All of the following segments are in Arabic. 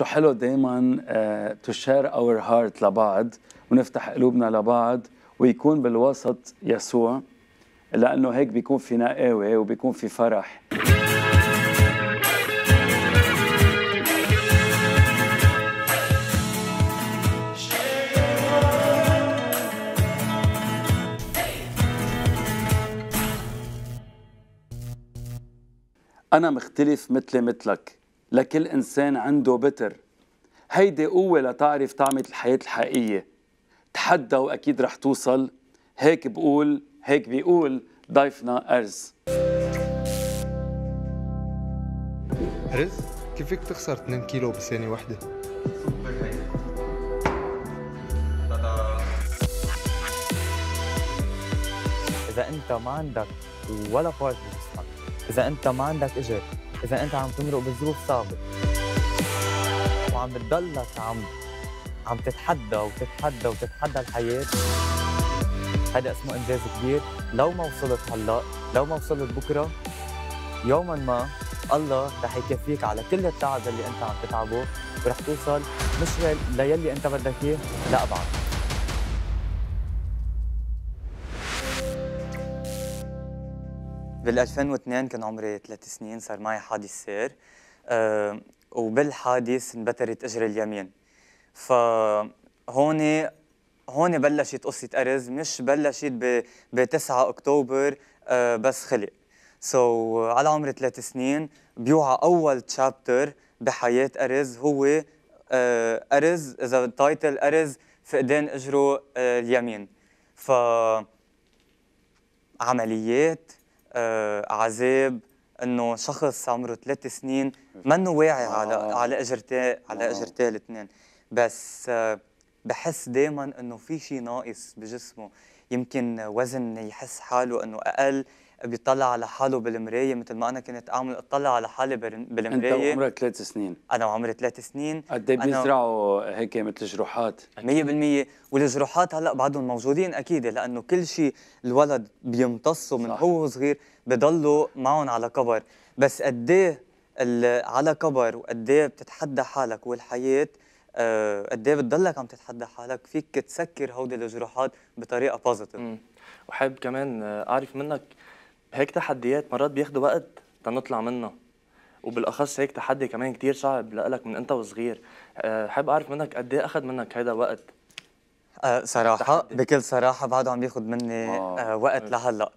شو حلو دائما تو شير اور هارت لبعض ونفتح قلوبنا لبعض ويكون بالوسط يسوع لانه هيك بيكون في نقاوه وبيكون في فرح أنا مختلف مثلي مثلك لكل إنسان عنده بتر هيدي قوة لتعرف طعمة الحياة الحقيقية تحدى وأكيد رح توصل هيك بقول هيك بيقول ضيفنا أرز أرز كيف فيك تخسر 2 كيلو بثانية واحدة؟ إذا أنت ما عندك ولا بارت بجسمك إذا أنت ما عندك إجر اذا انت عم تمرق بظروف صعبه وعم بتضلك عم عم تتحدى وتتحدى وتتحدى الحياه هذا اسمه انجاز كبير لو ما وصلت هلا لو ما وصلت بكره يوما ما الله رح يكفيك على كل التعب اللي انت عم تتعبه ورح توصل مش للي انت بدك اياه لا بال 2002 كان عمري ثلاث سنين صار معي حادث سير أه وبالحادث انبترت اجري اليمين فهون هون بلشت قصه ارز مش بلشت ب 9 اكتوبر أه بس خلق سو so, على عمر ثلاث سنين بيوعى اول تشابتر بحياه ارز هو آه، ارز اذا التايتل ارز فقدان اجره آه، اليمين ف عمليات آه، عذاب انه شخص عمره ثلاث سنين منه واعي آه. على على اجرتي على آه. اجرتي الاثنين بس آه، بحس دائما انه في شيء ناقص بجسمه يمكن وزن يحس حاله انه اقل بيطلع على حاله بالمرايه مثل ما انا كنت اعمل اطلع على حالي بالمرايه انت وعمرك ثلاث سنين انا وعمري ثلاث سنين قد ايه بيزرعوا هيك مثل جروحات 100% والجروحات هلا بعدهم موجودين اكيد لانه كل شيء الولد بيمتصه من صح. هو صغير بضلوا معهم على كبر بس قد ايه على كبر وقد ايه بتتحدى حالك والحياه آه، قد ايه بتضلك عم تتحدى حالك فيك تسكر هودي الجروحات بطريقه بوزيتيف وحابب كمان آه، اعرف منك هيك تحديات مرات بياخدوا وقت تنطلع منها وبالاخص هيك تحدي كمان كتير صعب لك من انت وصغير آه، حابب اعرف منك قد ايه اخذ منك هذا وقت أه صراحه تحدي. بكل صراحه بعده عم ياخذ مني آه. وقت لهلا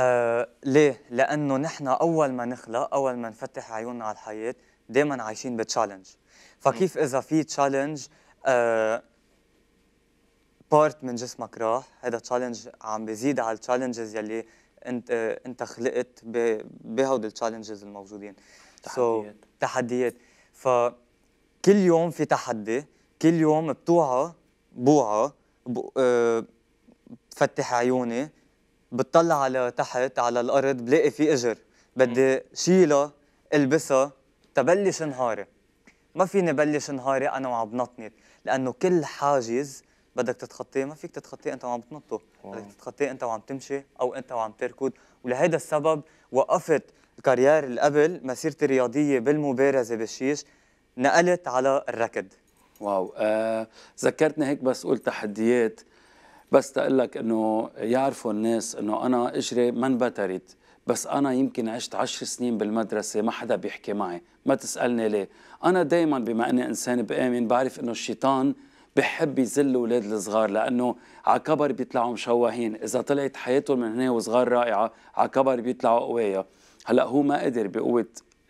أه ليه؟ لأنه نحن أول ما نخلق، أول ما نفتح عيوننا على الحياة، دائما عايشين بتشالنج. فكيف إذا في تشالنج أه بارت من جسمك راح، هذا تشالنج عم بزيد على التشالنجز يلي انت انت خلقت بهود التشالنجز الموجودين تحديات so, تحديات فكل يوم في تحدي كل يوم بتوعى بوعى آه، بفتح عيوني بتطلع على تحت على الارض بلاقي في اجر بدي شيلها البسها تبلش نهاري ما فيني بلش نهاري انا وعم بنطنط لانه كل حاجز بدك تتخطيه ما فيك تتخطيه انت وعم تنطه بدك تتخطيه انت وعم تمشي او انت وعم تركض ولهيدا السبب وقفت الكارير اللي قبل مسيرتي الرياضيه بالمبارزه بالشيش نقلت على الركض واو آه ذكرتني هيك بس قلت تحديات بس تقول لك انه يعرفوا الناس انه انا اجري ما انبترت بس انا يمكن عشت عشر سنين بالمدرسه ما حدا بيحكي معي ما تسالني ليه انا دائما بما اني انسان بامن بعرف انه الشيطان بحب يزل اولاد الصغار لانه على كبر بيطلعوا مشوهين اذا طلعت حياتهم من هنا وصغار رائعه على كبر بيطلعوا قويه هلا هو ما قدر بقوه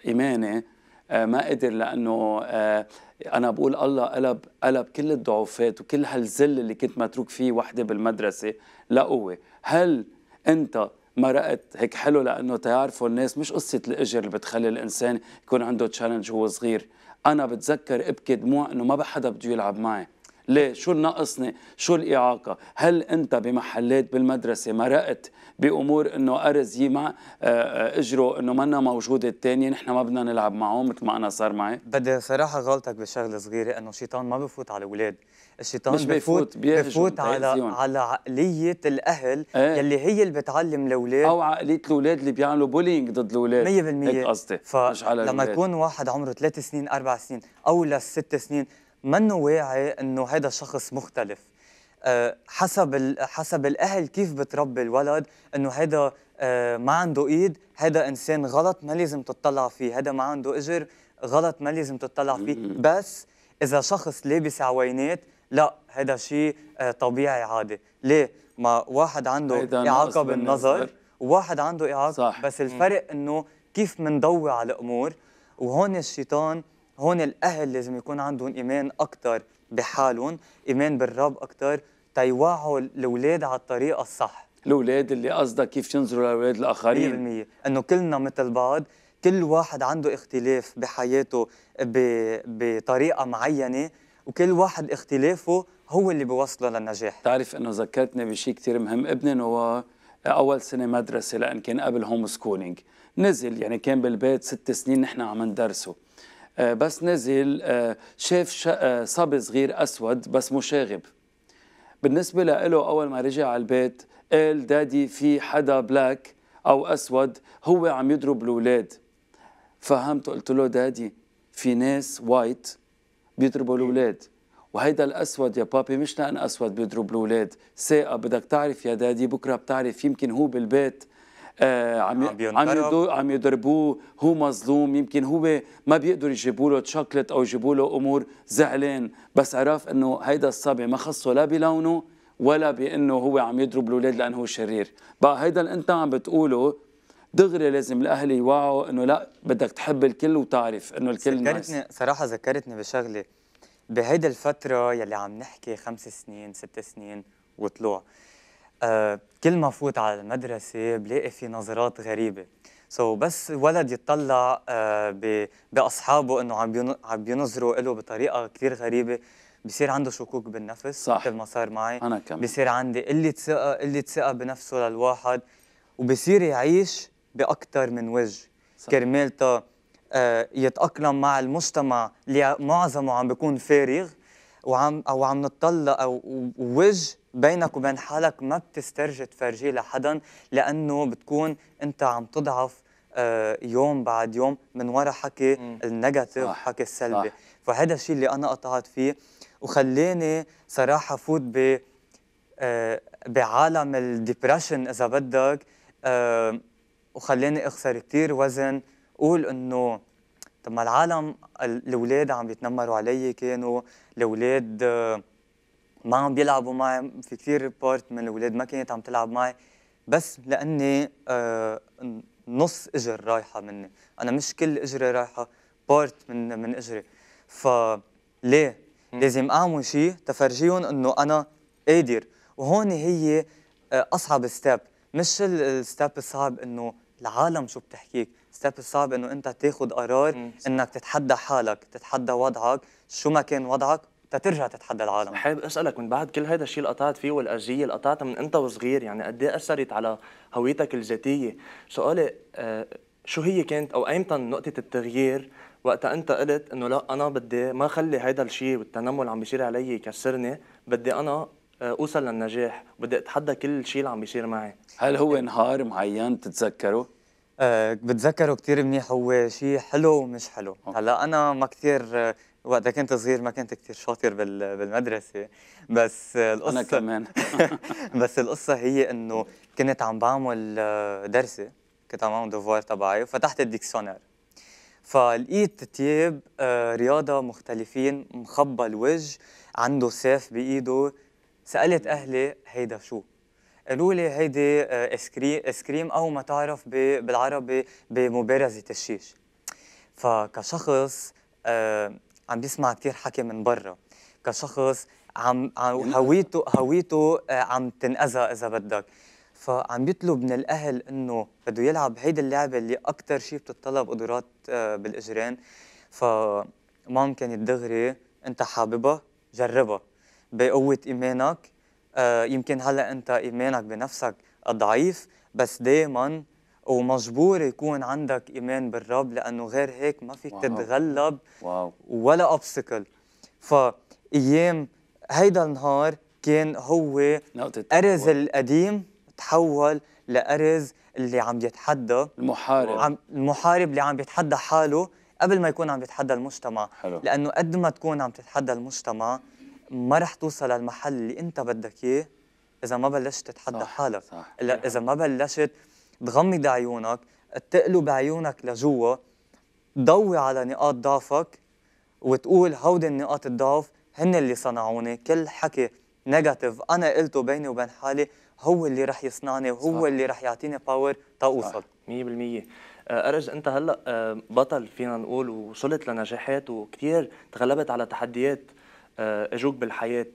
ايمانه آه، ما قدر لانه آه، انا بقول الله قلب قلب كل الضعفات وكل هالذل اللي كنت متروك فيه وحده بالمدرسه لقوه هل انت مرقت هيك حلو لانه تعرفوا الناس مش قصه الاجر اللي بتخلي الانسان يكون عنده تشالنج وهو صغير انا بتذكر ابكي دموع انه ما بحدا بده يلعب معي ليه شو ناقصني شو الإعاقة هل أنت بمحلات بالمدرسة مرقت بأمور أنه أرز يما آه، آه، أجره أنه منا موجودة الثانية نحن ما بدنا نلعب معهم مثل ما أنا صار معي بدي صراحة غلطك بشغلة صغيرة أنه الشيطان ما بفوت على الأولاد الشيطان مش بفوت بفوت على على عقلية الأهل ايه؟ يلي هي اللي بتعلم الأولاد أو عقلية الأولاد اللي بيعملوا بولينج ضد الأولاد 100% هيك قصدي مش على لما يكون واحد عمره ثلاث سنين أربع سنين أو لست سنين منه واعي انه هذا الشخص مختلف آه، حسب حسب الاهل كيف بتربي الولد انه هذا آه، ما عنده ايد هذا انسان غلط ما لازم تطلع فيه هذا ما عنده اجر غلط ما لازم تطلع فيه بس اذا شخص لابس عوينات لا هذا شيء آه، طبيعي عادي ليه ما واحد عنده اعاقه بالنظر وواحد عنده اعاقه صح. بس الفرق انه كيف منضوي على الامور وهون الشيطان هون الاهل لازم يكون عندهم ايمان اكثر بحالهم ايمان بالرب اكثر تيوعوا الاولاد على الطريقه الصح الاولاد اللي قصدك كيف تنظروا لاولاد الاخرين 100% انه كلنا مثل بعض كل واحد عنده اختلاف بحياته بطريقه معينه وكل واحد اختلافه هو اللي بيوصله للنجاح تعرف انه ذكرتني بشيء كثير مهم ابني نوا اول سنه مدرسه لان كان قبل هوم سكولينج نزل يعني كان بالبيت ست سنين نحن عم ندرسه آه، بس نزل آه، شاف آه، صبي صغير أسود بس مشاغب بالنسبة له أول ما رجع على البيت قال دادي في حدا بلاك أو أسود هو عم يضرب الأولاد فهمت قلت له دادي في ناس وايت بيضربوا إيه. الأولاد وهيدا الاسود يا بابي مش لان اسود بيضرب الاولاد ساقه بدك تعرف يا دادي بكره بتعرف يمكن هو بالبيت آه، عم عم عم يضربوه هو مظلوم يمكن هو ما بيقدروا يجيبوا له تشوكلت او يجيبوا له امور زعلان بس عرف انه هيدا الصبي ما خصه لا بلونه ولا بانه هو عم يضرب الاولاد لانه هو شرير بقى هيدا اللي انت عم بتقوله دغري لازم الاهل يوعوا انه لا بدك تحب الكل وتعرف انه الكل ذكرتني صراحه ذكرتني بشغله بهيدا الفتره يلي عم نحكي خمس سنين ست سنين وطلوع آه كل ما فوت على المدرسة بلاقي في نظرات غريبة سو so, بس ولد يطلع آه بأصحابه إنه عم عم بينظروا له بطريقة كثير غريبة بصير عنده شكوك بالنفس صح مثل ما صار معي أنا كمان بصير عندي قلة ثقة قلة ثقة بنفسه للواحد وبصير يعيش بأكثر من وجه كرمال تا آه يتأقلم مع المجتمع اللي معظمه عم بيكون فارغ وعم او عم نتطلع او وجه بينك وبين حالك ما بتسترجي تفرجيه لحدا لانه بتكون انت عم تضعف آه، يوم بعد يوم من وراء حكي النيجاتيف حكي السلبي فهذا الشيء اللي انا قطعت فيه وخلاني صراحه فوت ب آه، بعالم الديبرشن اذا بدك آه، وخلاني اخسر كثير وزن قول انه ما العالم الاولاد عم يتنمروا علي كانوا الاولاد آه، ما عم بيلعبوا معي في كثير بارت من الاولاد ما كانت عم تلعب معي بس لاني آه، نص اجر رايحه مني انا مش كل اجري رايحه بارت من من اجري فليه لازم اعمل شيء تفرجيهم انه انا قادر وهون هي آه، اصعب ستيب مش الستيب الصعب انه العالم شو بتحكيك ستيب صعب انه انت تاخذ قرار مم. انك تتحدى حالك تتحدى وضعك شو ما كان وضعك تترجع تتحدى العالم حابب اسالك من بعد كل هذا الشيء اللي قطعت فيه والاذيه اللي قطعتها من انت وصغير يعني قد ايه اثرت على هويتك الذاتيه سؤالي آه شو هي كانت او ايمتى نقطه التغيير وقتها انت قلت انه لا انا بدي ما اخلي هذا الشيء والتنمر اللي عم بيصير علي يكسرني بدي انا آه، اوصل للنجاح بدي اتحدى كل شيء اللي عم بيصير معي هل هو نهار معين بتتذكره أه بتذكره كثير منيح هو شيء حلو ومش حلو هلا انا ما كثير آه، وقتها كنت صغير ما كنت كثير شاطر بالمدرسه بس القصه انا كمان بس القصه هي انه كنت عم بعمل آه، درسي كنت عم بعمل دوفوار تبعي وفتحت الديكسيونير فلقيت تياب رياضه مختلفين مخبى الوجه عنده سيف بايده سالت اهلي هيدا شو قالوا لي هيدي ايس آه، كريم او ما تعرف بالعربي بمبارزه الشيش فكشخص آه، عم بيسمع كثير حكي من برا كشخص عم هويته هويته آه، عم تنأذى اذا بدك فعم بيطلب من الاهل انه بده يلعب هيدي اللعبه اللي اكثر شيء بتتطلب قدرات بالاجرين فمام كانت دغري انت حاببها جربها بقوه ايمانك آه يمكن هلا انت ايمانك بنفسك ضعيف بس دائما ومجبور يكون عندك ايمان بالرب لانه غير هيك ما فيك واو. تتغلب واو. ولا اوبستكل فايام هيدا النهار كان هو ارز القديم تحول لارز اللي عم يتحدى المحارب عم المحارب اللي عم بيتحدى حاله قبل ما يكون عم بيتحدى المجتمع حلو. لانه قد ما تكون عم تتحدى المجتمع ما رح توصل للمحل اللي انت بدك اياه اذا ما بلشت تتحدى صح حالك صح إلا اذا ما بلشت تغمض عيونك تقلب عيونك لجوا ضوي على نقاط ضعفك وتقول هودي النقاط الضعف هن اللي صنعوني كل حكي نيجاتيف انا قلته بيني وبين حالي هو اللي رح يصنعني وهو صح. اللي رح يعطيني باور تاوصل 100% ارج انت هلا آه، بطل فينا نقول ووصلت لنجاحات وكثير تغلبت على تحديات آه، اجوك بالحياه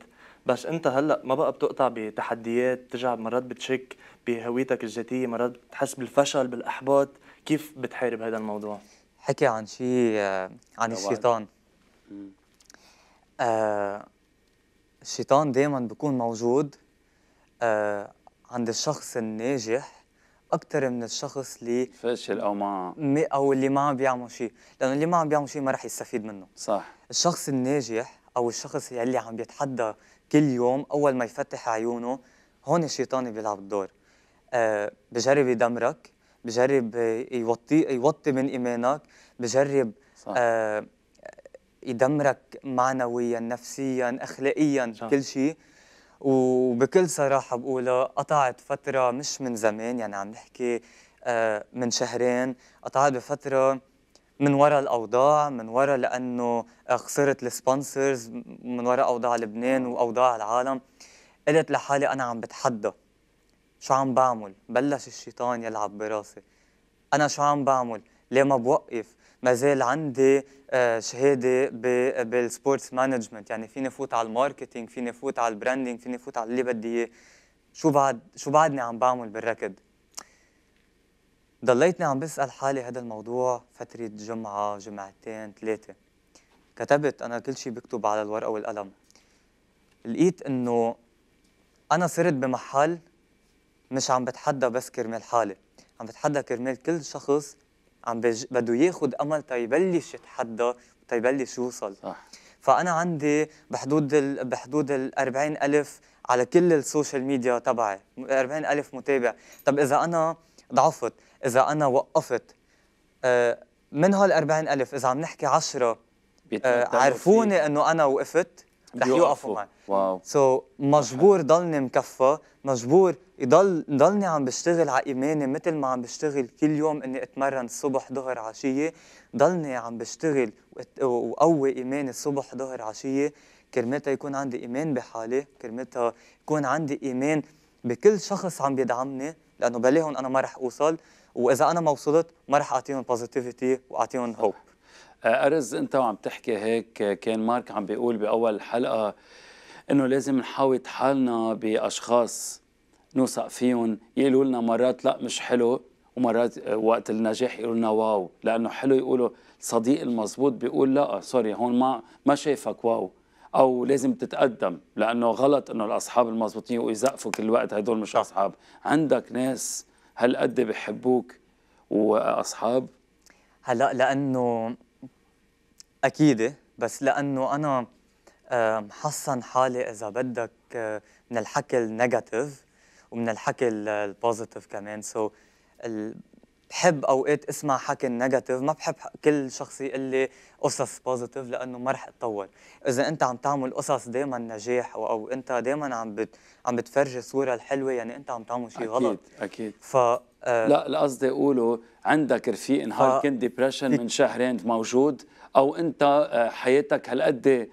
بس انت هلا ما بقى بتقطع بتحديات بترجع مرات بتشك بهويتك الذاتيه مرات بتحس بالفشل بالاحباط كيف بتحارب هذا الموضوع حكي عن شيء آه، عن الشيطان آه، الشيطان دائما بيكون موجود عند الشخص الناجح اكثر من الشخص اللي فاشل او ما او اللي ما عم بيعمل شيء لانه اللي ما عم بيعمل شيء ما رح يستفيد منه صح الشخص الناجح او الشخص يلي عم بيتحدى كل يوم اول ما يفتح عيونه هون الشيطان بيلعب الدور أه بجرب يدمرك بجرب يوطي يوطي من ايمانك بجرب صح. أه يدمرك معنويا نفسيا اخلاقيا صح. كل شيء وبكل صراحه بقولها قطعت فتره مش من زمان يعني عم نحكي أه من شهرين قطعت بفتره من وراء الاوضاع من وراء لانه خسرت السبونسرز من وراء اوضاع لبنان واوضاع العالم قلت لحالي انا عم بتحدى شو عم بعمل بلش الشيطان يلعب براسي انا شو عم بعمل ليه ما بوقف ما زال عندي آه، شهاده بالسبورتس مانجمنت يعني فيني فوت على الماركتينج فيني فوت على البراندينج فيني فوت على اللي بدي اياه شو بعد شو بعدني عم بعمل بالركض ضليتني عم بسأل حالي هذا الموضوع فترة جمعة جمعتين ثلاثة كتبت أنا كل شيء بكتب على الورقة والقلم لقيت إنه أنا صرت بمحل مش عم بتحدى بس كرمال حالي عم بتحدى كرمال كل شخص عم بده ياخد أمل تيبلش يتحدى تيبلش يوصل صح. فأنا عندي بحدود ال بحدود ال 40 ألف على كل السوشيال ميديا تبعي 40 ألف متابع طب إذا أنا ضعفت إذا أنا وقفت آه، من هال 40000 إذا عم نحكي 10 آه، عرفوني إنه أنا وقفت رح يوقفوا معي واو سو so, مجبور ضلني مكفى مجبور يضل ضلني عم بشتغل على ايماني مثل ما عم بشتغل كل يوم اني اتمرن الصبح ظهر عشيه ضلني عم بشتغل وقوي ايماني الصبح ظهر عشيه كرمتها يكون عندي ايمان بحالي كرمتها يكون عندي ايمان بكل شخص عم بيدعمني لانه بلاهم انا ما رح اوصل واذا انا ما وصلت ما رح اعطيهم بوزيتيفيتي واعطيهم هوب آه، ارز انت وعم تحكي هيك آه، كان مارك عم بيقول باول حلقه انه لازم نحاوط حالنا باشخاص نوثق فيهم يقولوا لنا مرات لا مش حلو ومرات آه، وقت النجاح يقولوا لنا واو لانه حلو يقولوا الصديق المزبوط بيقول لا سوري هون ما ما شايفك واو او لازم تتقدم لانه غلط انه الاصحاب المزبوطين ويزقفوا كل الوقت هدول مش اصحاب عندك ناس هل قد بحبوك واصحاب هلا لانه اكيد بس لانه انا محصن حالي اذا بدك من الحكي النيجاتيف ومن الحكي البوزيتيف كمان سو so بحب اوقات اسمع حكي نيجاتيف ما بحب كل شخص يقول لي قصص بوزيتيف لانه ما رح اتطور اذا انت عم تعمل قصص دائما نجاح او انت دائما عم بت... عم بتفرجي الصوره الحلوه يعني انت عم تعمل شيء غلط اكيد اكيد ف آه. لا قصدي اقوله عندك رفيق انهار ف... كنت ديبرشن من شهرين موجود او انت آه، حياتك هالقد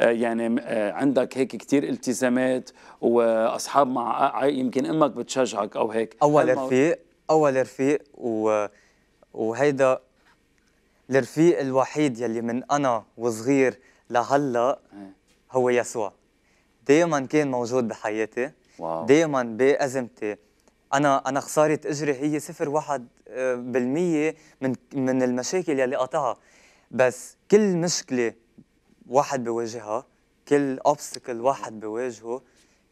آه، يعني عندك هيك كثير التزامات واصحاب مع يمكن امك بتشجعك او هيك اول رفيق اول رفيق و وهيدا الرفيق الوحيد يلي من انا وصغير لهلا إيه. هو يسوع دائما كان موجود بحياتي دائما بازمتي انا انا خساره اجري هي صفر واحد آه، بالمية من من المشاكل يلي قطعها بس كل مشكله واحد بواجهها كل اوبستكل واحد بواجهه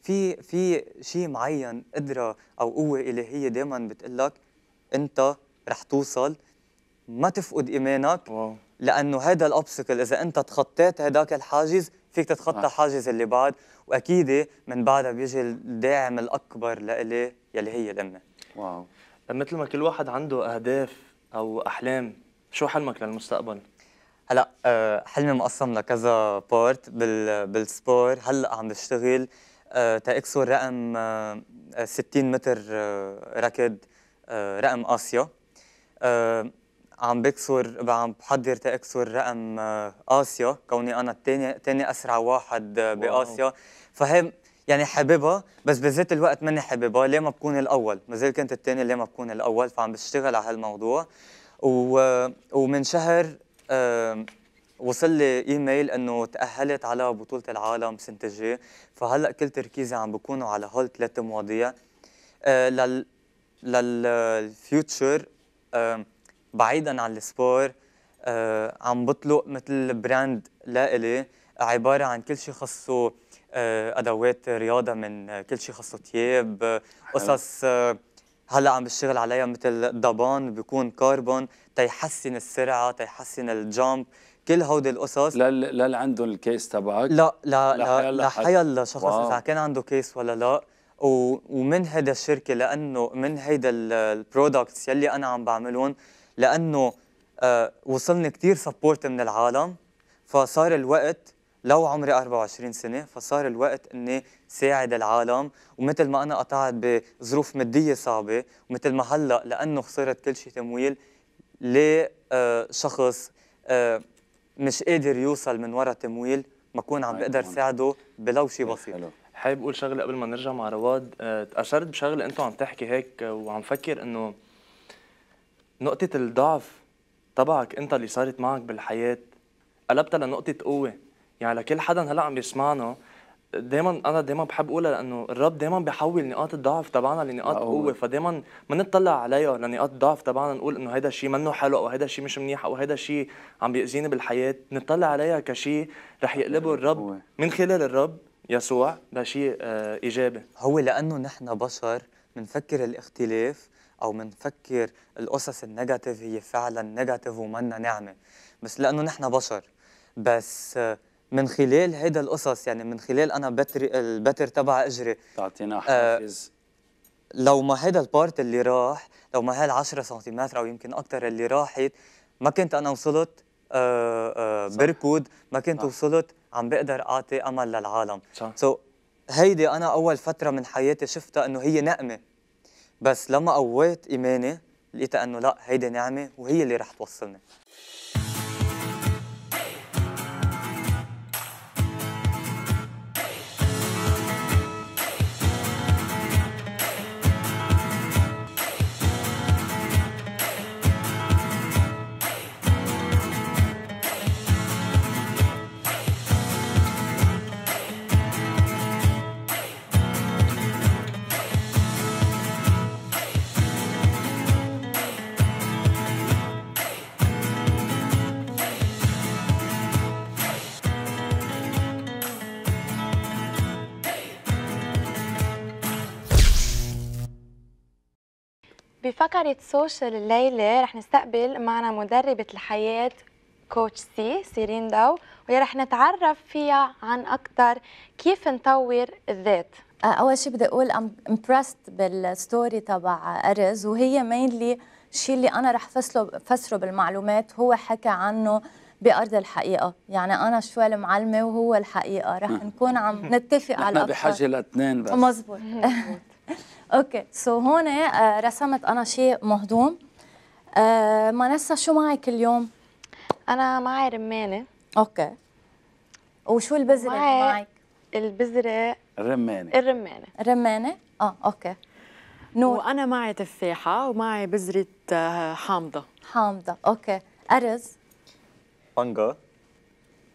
في في شيء معين قدره او قوه الهيه دائما بتقول لك انت رح توصل ما تفقد ايمانك واو. لانه هذا الابسكل اذا انت تخطيت هداك الحاجز فيك تتخطى نعم. الحاجز اللي بعد واكيد من بعدها بيجي الداعم الاكبر لإلي يلي هي الامه واو مثل ما كل واحد عنده اهداف او احلام شو حلمك للمستقبل هلا آه، حلمي مقسم لكذا بارت بالسبور هلا عم بشتغل آه، تاكسر رقم 60 آه، متر آه، ركض رقم اسيا عم بكسر عم بحضر تاكسر رقم قاسيا كوني انا الثاني ثاني اسرع واحد بقاسيا فهي يعني حاببها بس بذات الوقت ماني حاببها ليه ما بكون الاول ما زال كنت الثاني ليه ما بكون الاول فعم بشتغل على هالموضوع و... ومن شهر وصل لي ايميل انه تاهلت على بطوله العالم سنه الجاي فهلا كل تركيزي عم بكونوا على هول ثلاث مواضيع آه لل للفيوتشر آه بعيدا عن السبور آه عم بطلق مثل براند لإلي عباره عن كل شيء خصو آه، ادوات رياضه من كل شيء خصو ثياب قصص آه، هلا عم بشتغل عليها مثل ضبان بيكون كاربون تيحسن السرعه تيحسن الجامب كل هودي القصص لل لل عندهم الكيس تبعك لا لا لا لحيل شخص اذا كان عنده كيس ولا لا و... ومن هيدا الشركه لانه من هيدا البرودكتس يلي انا عم بعملهم لانه آه وصلني كثير سبورت من العالم فصار الوقت لو عمري 24 سنه فصار الوقت اني ساعد العالم ومثل ما انا قطعت بظروف ماديه صعبه ومثل ما هلا لانه خسرت كل شيء تمويل لشخص آه, آه، مش قادر يوصل من ورا تمويل ما اكون عم بقدر ساعده بلو شيء بسيط حابب اقول شغله قبل ما نرجع مع رواد تاثرت آه، بشغله انتم عم تحكي هيك آه، وعم فكر انه نقطه الضعف تبعك انت اللي صارت معك بالحياه قلبتها لنقطه قوه يعني لكل حدا هلا عم يسمعنا دايما انا دايما بحب اقولها لانه الرب دايما بيحول نقاط الضعف تبعنا لنقاط قوه فدايما ما نطلع عليها لنقاط الضعف تبعنا نقول انه هيدا الشيء منه حلو او هيدا الشيء مش منيح او هيدا الشيء عم بيأذيني بالحياه نطلع عليها كشيء رح يقلبه الرب من خلال الرب يسوع لشيء آه، ايجابي هو لانه نحن بشر بنفكر الاختلاف او بنفكر القصص النيجاتيف هي فعلا نيجاتيف ومنا نعمه بس لانه نحن بشر بس من خلال هيدا القصص يعني من خلال انا بتر البتر تبع اجري تعطينا آه، حافز آه لو ما هيدا البارت اللي راح لو ما هال 10 سنتيمتر او يمكن اكثر اللي راحت ما كنت انا وصلت آه, آه، بركود ما كنت صح. وصلت عم بقدر اعطي امل للعالم سو so, هيدي انا اول فتره من حياتي شفتها انه هي نقمه بس لما قويت ايماني لقيت انه لا هيدي نعمه وهي اللي رح توصلني فكرة سوشيال الليلة رح نستقبل معنا مدربة الحياة كوتش سي سيرين داو وهي رح نتعرف فيها عن أكثر كيف نطور الذات آه، أول شيء بدي أقول أم امبرست بالستوري تبع أرز وهي مينلي الشيء اللي أنا رح فسره فسره بالمعلومات هو حكى عنه بارض الحقيقه يعني انا شوي المعلمه وهو الحقيقه رح نعم. نكون عم نتفق على نحن بحاجه لاثنين بس مزبوط اوكي سو هون آه، رسمت انا شيء مهضوم آه منسى شو معك اليوم؟ انا معي رمانه اوكي وشو البذره اللي معك؟ البذره الرمانه الرمانه الرمانه؟ اه اوكي نور وانا معي تفاحه ومعي بذره آه، حامضه حامضه اوكي ارز بنجر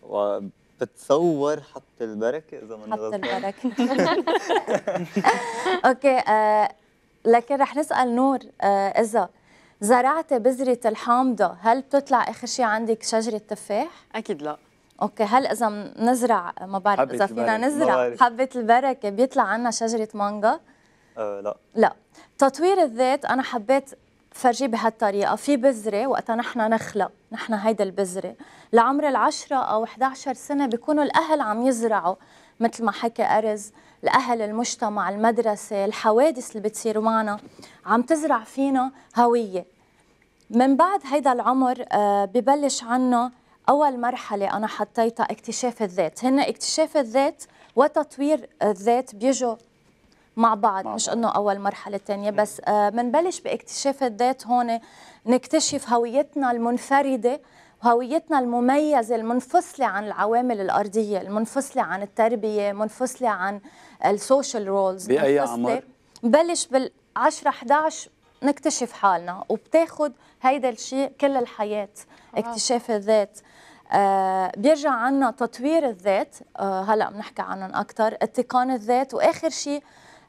و بتصور حط البركه اذا ماني حط البركه اوكي آه لكن رح نسال نور آه اذا زرعت بذرة الحامضة هل بتطلع آخر شيء عندك شجرة تفاح؟ أكيد لا اوكي هل اذا نزرع ما بعرف اذا فينا نزرع حبه البركه بيطلع عنا شجره مانجا؟ أه لا لا تطوير الذات انا حبيت فرجيه بهالطريقه في بذره وقتها نحن نخلق نحن هيدا البذره لعمر العشرة او 11 سنه بيكونوا الاهل عم يزرعوا مثل ما حكى أرز الأهل المجتمع المدرسة الحوادث اللي بتصير معنا عم تزرع فينا هوية من بعد هيدا العمر آه، ببلش عنا أول مرحلة أنا حطيتها اكتشاف الذات هن اكتشاف الذات وتطوير الذات بيجوا مع بعض مع مش انه اول مرحله ثانيه بس بنبلش آه، باكتشاف الذات هون نكتشف هويتنا المنفرده هويتنا المميزة المنفصلة عن العوامل الأرضية المنفصلة عن التربية منفصلة عن السوشيال رولز بأي عمر؟ بلش بال 10 11 نكتشف حالنا وبتاخد هيدا الشيء كل الحياة آه. اكتشاف الذات آه بيرجع عنا تطوير الذات آه هلا بنحكي عنهم اكثر اتقان الذات واخر شيء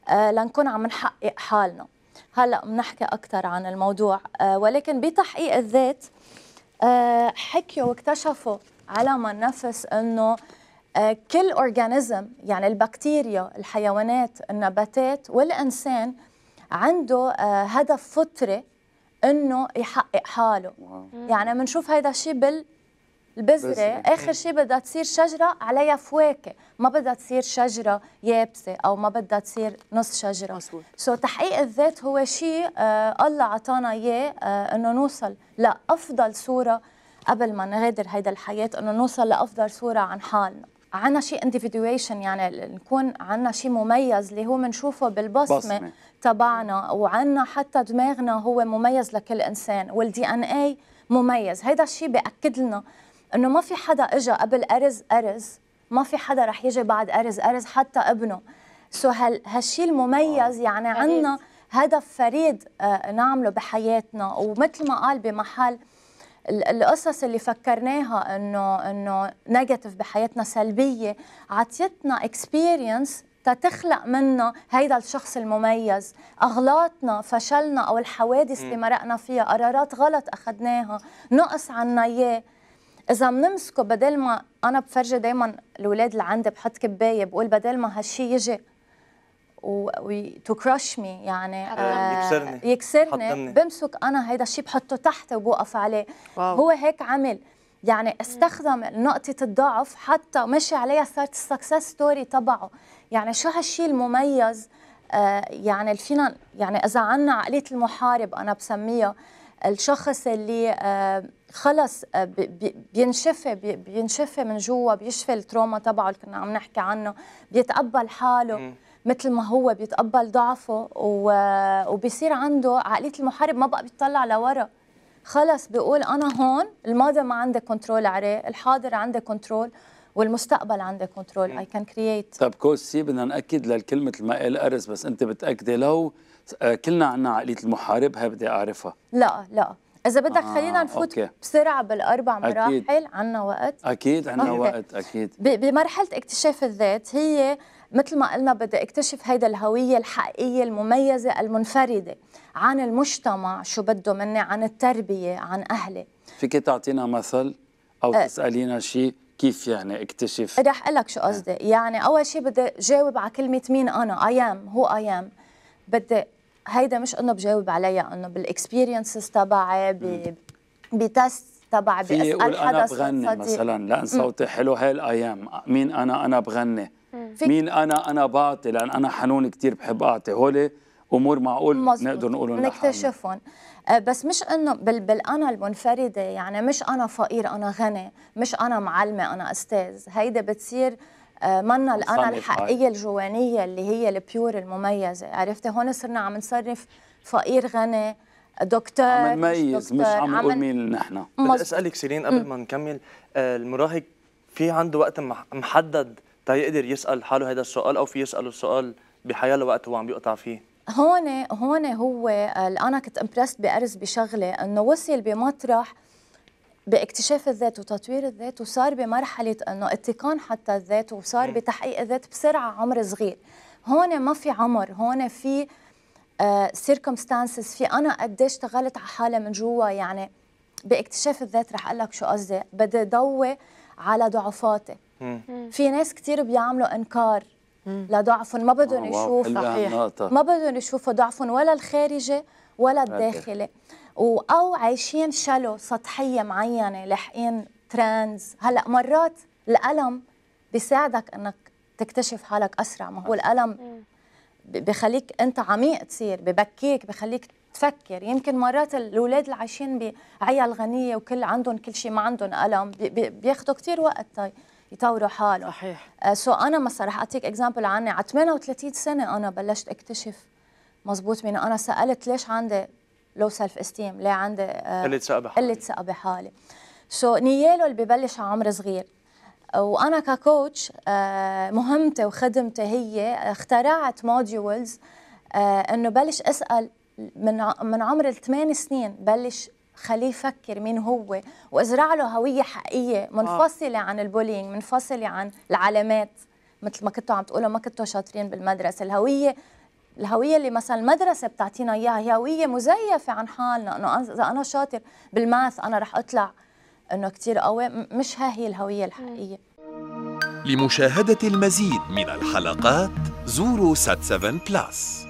آه، لنكون عم نحقق حالنا هلا بنحكي اكثر عن الموضوع آه، ولكن بتحقيق الذات آه، حكيوا واكتشفوا علما نفس انه كل اورجانيزم يعني البكتيريا الحيوانات النباتات والانسان عنده هدف فطري انه يحقق حاله يعني بنشوف هذا الشيء بال البذره اخر شيء بدها تصير شجره عليها فواكه ما بدها تصير شجره يابسه او ما بدها تصير نص شجره سو so, تحقيق الذات هو شيء آه الله عطانا اياه آه انه نوصل لافضل صوره قبل ما نغادر هيدا الحياه انه نوصل لافضل صوره عن حالنا عنا شيء انديفيدويشن يعني نكون عنا شيء مميز اللي هو بنشوفه بالبصمه تبعنا وعنا حتى دماغنا هو مميز لكل انسان والدي ان اي مميز هيدا الشيء بأكد لنا انه ما في حدا اجى قبل ارز ارز ما في حدا رح يجي بعد ارز ارز حتى ابنه سو هال هالشيء المميز يعني عندنا هدف فريد آه، نعمله بحياتنا ومثل ما قال بمحل القصص اللي فكرناها انه انه نيجاتيف بحياتنا سلبيه عطيتنا اكسبيرينس تتخلق منا هيدا الشخص المميز اغلاطنا فشلنا او الحوادث اللي مرقنا فيها قرارات غلط اخذناها نقص عنا اياه اذا بنمسكه بدل ما انا بفرجي دائما الاولاد اللي عندي بحط كبايه بقول بدل ما هالشيء يجي تو كراش مي يعني آه يكسرني يكسرني حطمني. بمسك انا هيدا الشيء بحطه تحت وبوقف عليه واو. هو هيك عمل يعني استخدم نقطة الضعف حتى مشي عليها صارت السكسس ستوري تبعه يعني شو هالشيء المميز آه يعني فينا يعني إذا عنا عقلية المحارب أنا بسميها الشخص اللي آه خلص آه، بينشفى بينشفى من جوا بيشفى التروما تبعه اللي كنا عم نحكي عنه بيتقبل حاله م. مثل ما هو بيتقبل ضعفه وبيصير عنده عقليه المحارب ما بقى بيطلع لورا خلص بيقول انا هون الماضي ما عندي كنترول عليه الحاضر عندي كنترول والمستقبل عندي كنترول اي كان كرييت طيب كوسي بدنا ناكد للكلمه ما قال ارز بس انت بتاكدي لو آه، كلنا عنا عقليه المحارب هي بدي اعرفها لا لا اذا بدك آه خلينا نفوت أوكي. بسرعه بالاربع مراحل أكيد. عنا وقت اكيد عنا وقت اكيد بمرحله اكتشاف الذات هي مثل ما قلنا بدي اكتشف هيدا الهويه الحقيقيه المميزه المنفرده عن المجتمع شو بده مني عن التربيه عن اهلي فيك تعطينا مثل او أه. تسالينا شيء كيف يعني اكتشف رح اقول لك شو قصدي يعني اول شيء بدي جاوب على كلمه مين انا ايام هو ايام بدي هيدا مش انه بجاوب عليها انه بالاكسبيرينسز تبعي بتست بأسأل في اقول انا بغني مثلا لان صوتي حلو هاي الايام مين انا انا بغني مين انا انا بعطي لان انا حنون كثير بحب اعطي هولي امور معقول مزبوط. نقدر نقولهم نكتشفهم آه، بس مش انه بال بالانا المنفرده يعني مش انا فقير انا غني مش انا معلمه انا استاذ هيدا بتصير آه، منا الانا الحقيقيه الجوانيه اللي هي البيور المميزه عرفتي هون صرنا عم نصرف فقير غني دكتور عم نميز مش عم نقول مين نحن بدي اسالك سيرين قبل ما نكمل آه، المراهق في عنده وقت محدد تا يقدر يسال حاله هذا السؤال او في يساله السؤال بحياه وقت هو عم بيقطع فيه هون هون هو انا كنت امبرست بارز بشغله انه وصل بمطرح باكتشاف الذات وتطوير الذات وصار بمرحله انه اتقان حتى الذات وصار بتحقيق الذات بسرعه عمر صغير هون ما في عمر هون في سيركمستانسز آه، في انا قديش اشتغلت على حالي من جوا يعني باكتشاف الذات رح اقول لك شو قصدي بدي ضوي على ضعفاتي في ناس كثير بيعملوا انكار لضعفهم ما بدهم آه، يشوفوا ما بدهم يشوفوا ضعفهم ولا الخارجي ولا الداخلي او عايشين شلو سطحيه معينه لاحقين ترندز هلا مرات الالم بيساعدك انك تكتشف حالك اسرع ما هو الالم بخليك انت عميق تصير ببكيك بخليك تفكر يمكن مرات الاولاد اللي عايشين بعيال غنيه وكل عندهم كل شيء ما عندهم الم بياخذوا كثير وقت طيب يطوروا حالهم صحيح سو آه، انا مثلا رح اعطيك اكزامبل عني على 38 سنه انا بلشت اكتشف مزبوط مين انا سالت ليش عندي لو سيلف استيم ليه عندي آه، قله ثقه بحالي قله ثقه بحالي سو so, نياله اللي ببلش على عمر صغير وانا ككوتش آه، مهمتي وخدمتي هي اخترعت موديولز آه، انه بلش اسال من من عمر الثمان سنين بلش خليه يفكر مين هو وازرع له هويه حقيقيه منفصله آه. عن البولينج منفصله عن العلامات مثل ما كنتوا عم تقولوا ما كنتوا شاطرين بالمدرسه الهويه الهويه اللي مثلا المدرسه بتعطينا اياها هي هويه مزيفه عن حالنا انه اذا انا شاطر بالماث انا رح اطلع انه كثير قوي مش ها هي الهويه الحقيقيه لمشاهده المزيد من الحلقات زوروا سات 7 بلس